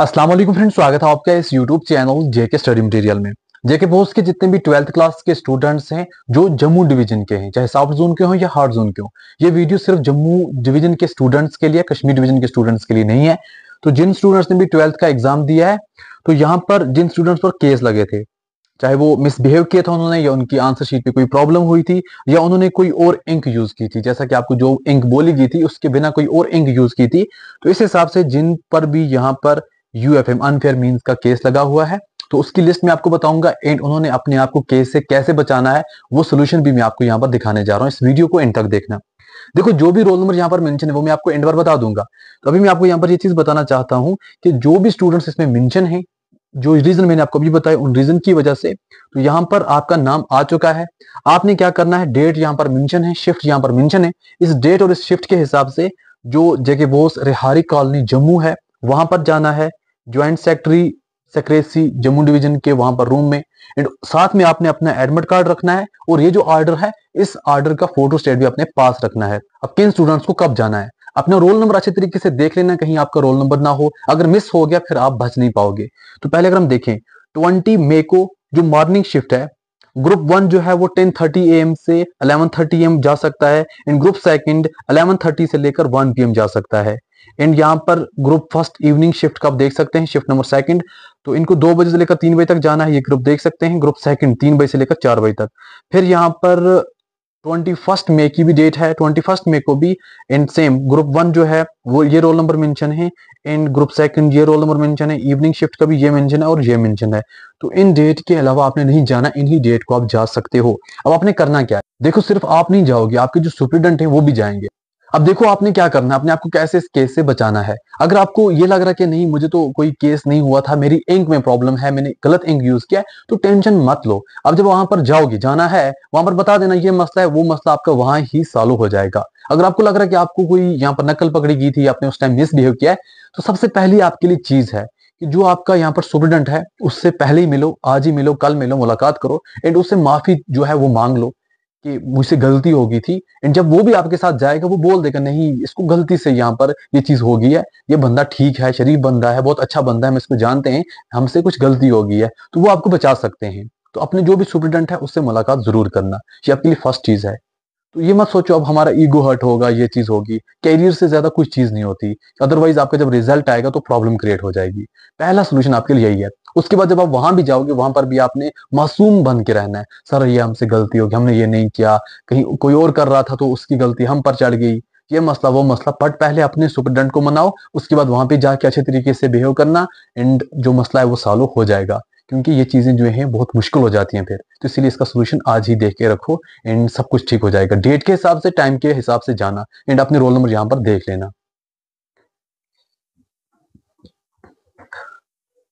Aslam friend स्वागत है आपका इस YouTube channel J K study material में जेके बोस के जितने भी ट्वेल्थ क्लास के स्टूडेंट्स हैं जो जम्मू डिवीजन के हैं चाहे साउथ जोन के हों या हार्ड जोन के हों ये वीडियो सिर्फ जम्मू डिवीजन के स्टूडेंट्स के लिए कश्मीर डिवीजन के स्टूडेंट्स के लिए नहीं है तो जिन स्टूडेंट्स ने भी ट्वेल्थ का एग्जाम दिया है तो यहाँ पर जिन स्टूडेंट्स पर केस लगे थे चाहे वो मिसबिहेव किया था उन्होंने या उनकी आंसर शीट पे कोई प्रॉब्लम हुई थी या उन्होंने कोई और इंक यूज की थी जैसा कि आपको जो इंक बोली गई थी उसके बिना कोई और इंक यूज की थी तो इस हिसाब से जिन पर भी यहाँ पर U F M unfair mean का केस लगा हुआ है तो उसकी लिस्ट में आपको बताऊंगा एंड उन्होंने अपने आप को केस से कैसे बचाना है वो सोल्यूशन भी मैं आपको यहाँ पर दिखाने जा रहा हूँ इस वीडियो को एंड तक देखना देखो जो भी रोल नंबर यहाँ पर मेंशन है वो मैं आपको एंड पर बता दूंगा तो अभी मैं आपको यहाँ पर ये यह चीज बताना चाहता हूँ कि जो भी स्टूडेंट्स इसमें मेंशन है जो रीजन मैंने आपको अभी बताया उन रीजन की वजह से तो यहाँ पर आपका नाम आ चुका है आपने क्या करना है डेट यहाँ पर मेंशन है शिफ्ट यहाँ पर मेंशन है इस डेट और इस शिफ्ट के हिसाब से जो जेके बोस रिहारी कॉलोनी जम्मू है वहां पर जाना है ज्वाइंट सेक्रेटरी सेक्रेसी जम्मू डिवीजन के वहां पर रूम में एंड साथ में आपने अपना एडमिट कार्ड रखना है और ये जो ऑर्डर है इस ऑर्डर का फोटो स्टेट भी अपने पास रखना है अब किन स्टूडेंट्स को कब जाना है अपना रोल नंबर अच्छे तरीके से देख लेना कहीं आपका रोल नंबर ना हो अगर मिस हो गया फिर आप बच नहीं पाओगे तो पहले अगर हम देखें ट्वेंटी मे को जो मॉर्निंग शिफ्ट है ग्रुप वन जो है वो टेन थर्टी एम से अलेवन थर्टी एम जा सकता है एंड ग्रुप सेकंड थर्टी से लेकर वन पी एम जा सकता है एंड यहाँ पर ग्रुप फर्स्ट इवनिंग शिफ्ट का आप देख सकते हैं शिफ्ट नंबर सेकंड तो इनको दो बजे से लेकर तीन बजे तक जाना है ये ग्रुप देख सकते हैं ग्रुप सेकंड तीन बजे से लेकर चार बजे तक फिर यहाँ पर ट्वेंटी फर्स्ट मे की भी डेट है ट्वेंटी फर्स्ट मे को भी एंड सेम ग्रुप वन जो है वो ये रोल नंबर मेंशन है एंड ग्रुप सेकंड ये रोल नंबर मेंशन है इवनिंग शिफ्ट का भी ये मेंशन है और ये मेंशन है तो इन डेट के अलावा आपने नहीं जाना इन्हीं डेट को आप जा सकते हो अब आपने करना क्या है देखो सिर्फ आप नहीं जाओगे आपके जो सुप्रिटेंडेंट है वो भी जाएंगे अब देखो आपने क्या करना है अपने आपको कैसे इस केस से बचाना है अगर आपको ये लग रहा है कि नहीं मुझे तो कोई केस नहीं हुआ था मेरी इंक में प्रॉब्लम है मैंने गलत इंक यूज किया है तो टेंशन मत लो अब जब वहां पर जाओगे जाना है वहां पर बता देना ये मसला है वो मसला आपका वहां ही सॉल्व हो जाएगा अगर आपको लग रहा है कि आपको कोई यहाँ पर नकल पकड़ी गई थी आपने उस टाइम मिसबिहेव किया है तो सबसे पहली आपके लिए चीज है कि जो आपका यहाँ पर सुप्रिटेंडेंट है उससे पहले ही मिलो आज ही मिलो कल मिलो मुलाकात करो एंड उससे माफी जो है वो मांग लो कि मुझसे गलती होगी थी एंड जब वो भी आपके साथ जाएगा वो बोल देगा नहीं इसको गलती से यहाँ पर ये चीज होगी है ये बंदा ठीक है शरीफ बंदा है बहुत अच्छा बंदा है हम इसको जानते हैं हमसे कुछ गलती होगी है तो वो आपको बचा सकते हैं तो अपने जो भी स्टूडेंट है उससे मुलाकात जरूर करना ये आपके लिए फर्स्ट चीज है तो ये मत सोचो अब हमारा ईगो हर्ट होगा ये चीज होगी कैरियर से ज्यादा कुछ चीज नहीं होती अदरवाइज आपका जब रिजल्ट आएगा तो प्रॉब्लम क्रिएट हो जाएगी पहला सोल्यूशन आपके लिए यही है उसके बाद जब आप वहां भी जाओगे वहां पर भी आपने मासूम बन के रहना है सर ये हमसे गलती होगी हमने ये नहीं किया कहीं कोई और कर रहा था तो उसकी गलती हम पर चढ़ गई ये मसला वो मसला बट पहले अपने सुपरडेंट को मनाओ उसके बाद वहां पे जाके अच्छे तरीके से बिहेव करना एंड जो मसला है वो सॉल्व हो जाएगा क्योंकि ये चीज़ें जो है बहुत मुश्किल हो जाती हैं फिर तो इसीलिए इसका सोल्यूशन आज ही देख के रखो एंड सब कुछ ठीक हो जाएगा डेट के हिसाब से टाइम के हिसाब से जाना एंड अपने रोल नंबर यहाँ पर देख लेना